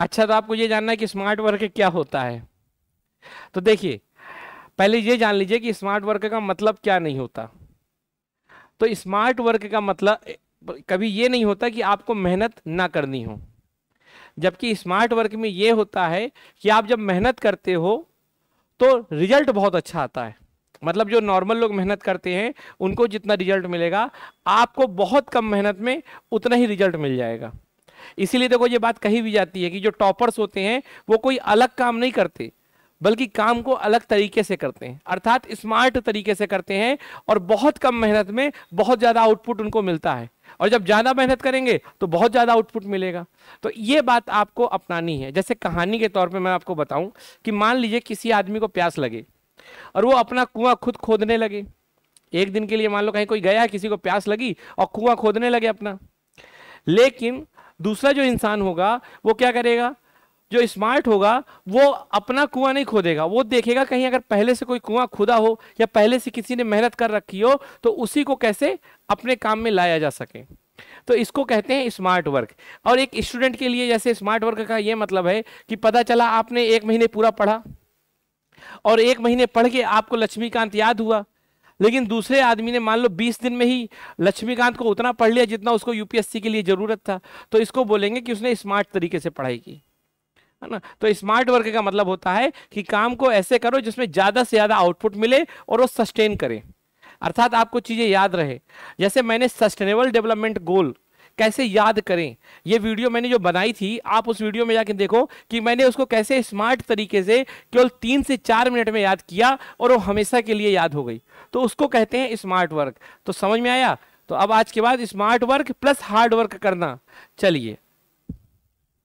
अच्छा तो आपको ये जानना है कि स्मार्ट वर्क क्या होता है तो देखिए पहले ये जान लीजिए कि स्मार्ट वर्क का मतलब क्या नहीं होता तो स्मार्ट वर्क का मतलब कभी ये नहीं होता कि आपको मेहनत ना करनी हो जबकि स्मार्ट वर्क में ये होता है कि आप जब मेहनत करते हो तो रिजल्ट बहुत अच्छा आता है मतलब जो नॉर्मल लोग मेहनत करते हैं उनको जितना रिजल्ट मिलेगा आपको बहुत कम मेहनत में उतना ही रिजल्ट मिल जाएगा इसीलिए देखो ये बात कही भी जाती है कि जो टॉपर्स होते हैं वो कोई अलग काम नहीं करते बल्कि काम को अलग तरीके से करते हैं अर्थात स्मार्ट तरीके से करते हैं और बहुत कम मेहनत में बहुत ज़्यादा आउटपुट उनको मिलता है और जब ज़्यादा मेहनत करेंगे तो बहुत ज़्यादा आउटपुट मिलेगा तो ये बात आपको अपनानी है जैसे कहानी के तौर पे मैं आपको बताऊं कि मान लीजिए किसी आदमी को प्यास लगे और वो अपना कुआं खुद खोदने लगे एक दिन के लिए मान लो कहीं कोई गया किसी को प्यास लगी और कुआं खोदने लगे अपना लेकिन दूसरा जो इंसान होगा वो क्या करेगा जो स्मार्ट होगा वो अपना कुआं नहीं खोदेगा वो देखेगा कहीं अगर पहले से कोई कुआं खुदा हो या पहले से किसी ने मेहनत कर रखी हो तो उसी को कैसे अपने काम में लाया जा सके तो इसको कहते हैं स्मार्ट वर्क और एक स्टूडेंट के लिए जैसे स्मार्ट वर्क का ये मतलब है कि पता चला आपने एक महीने पूरा पढ़ा और एक महीने पढ़ के आपको लक्ष्मीकांत याद हुआ लेकिन दूसरे आदमी ने मान लो 20 दिन में ही लक्ष्मीकांत को उतना पढ़ लिया जितना उसको यूपीएससी के लिए ज़रूरत था तो इसको बोलेंगे कि उसने स्मार्ट तरीके से पढ़ाई की है ना तो स्मार्ट वर्क का मतलब होता है कि काम को ऐसे करो जिसमें ज़्यादा से ज़्यादा आउटपुट मिले और वो सस्टेन करें अर्थात आपको चीज़ें याद रहे जैसे मैंने सस्टेनेबल डेवलपमेंट गोल कैसे याद करें ये वीडियो मैंने जो बनाई थी आप उस वीडियो में जाके देखो कि मैंने उसको कैसे स्मार्ट तरीके से केवल तीन से चार मिनट में याद किया और वो हमेशा के लिए याद हो गई तो उसको कहते हैं स्मार्ट वर्क तो समझ में आया तो अब आज के बाद smart work plus hard work करना चलिए